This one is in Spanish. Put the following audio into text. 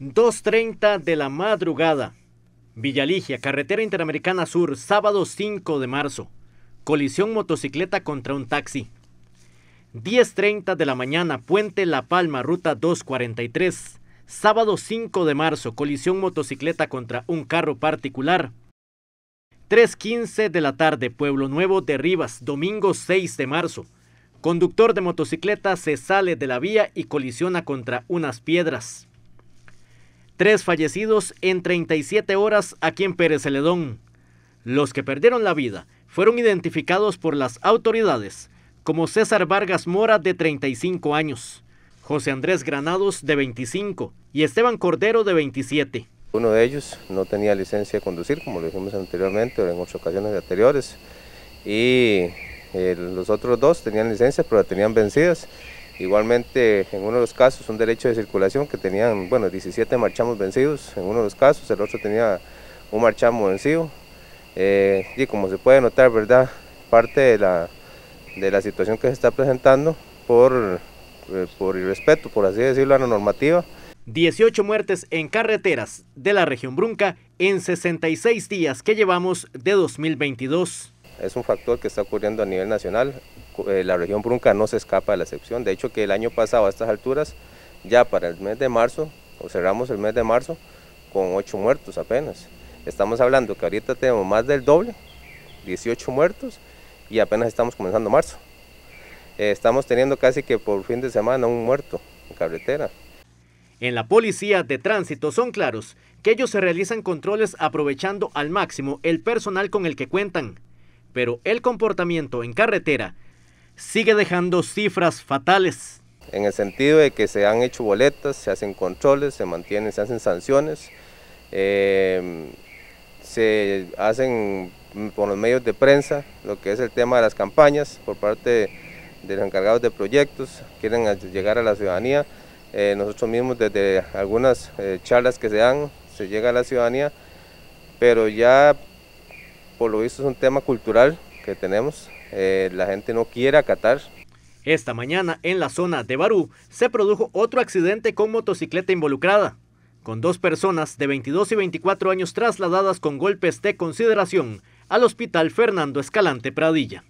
2.30 de la madrugada. Villaligia, carretera interamericana sur, sábado 5 de marzo. Colisión motocicleta contra un taxi. 10.30 de la mañana, Puente La Palma, ruta 243. Sábado 5 de marzo, colisión motocicleta contra un carro particular. 3.15 de la tarde, Pueblo Nuevo de Rivas, domingo 6 de marzo. Conductor de motocicleta se sale de la vía y colisiona contra unas piedras. Tres fallecidos en 37 horas aquí en Pérez Celedón. Los que perdieron la vida fueron identificados por las autoridades como César Vargas Mora de 35 años, José Andrés Granados de 25 y Esteban Cordero de 27. Uno de ellos no tenía licencia de conducir, como lo dijimos anteriormente, en ocho ocasiones anteriores, y eh, los otros dos tenían licencia, pero la tenían vencidas. Igualmente, en uno de los casos, un derecho de circulación que tenían, bueno, 17 marchamos vencidos, en uno de los casos, el otro tenía un marchamo vencido. Eh, y como se puede notar, ¿verdad? Parte de la, de la situación que se está presentando por, eh, por irrespeto, por así decirlo, a la normativa. 18 muertes en carreteras de la región Brunca en 66 días que llevamos de 2022. Es un factor que está ocurriendo a nivel nacional. Eh, la región brunca no se escapa de la excepción. De hecho que el año pasado a estas alturas, ya para el mes de marzo, cerramos el mes de marzo, con 8 muertos apenas. Estamos hablando que ahorita tenemos más del doble, 18 muertos, y apenas estamos comenzando marzo. Eh, estamos teniendo casi que por fin de semana un muerto en carretera. En la policía de tránsito son claros que ellos se realizan controles aprovechando al máximo el personal con el que cuentan, pero el comportamiento en carretera sigue dejando cifras fatales. En el sentido de que se han hecho boletas, se hacen controles, se mantienen, se hacen sanciones, eh, se hacen por los medios de prensa lo que es el tema de las campañas por parte de los encargados de proyectos, quieren llegar a la ciudadanía. Eh, nosotros mismos desde algunas eh, charlas que se dan, se llega a la ciudadanía, pero ya por lo visto es un tema cultural que tenemos, eh, la gente no quiere acatar. Esta mañana en la zona de Barú se produjo otro accidente con motocicleta involucrada, con dos personas de 22 y 24 años trasladadas con golpes de consideración al Hospital Fernando Escalante Pradilla.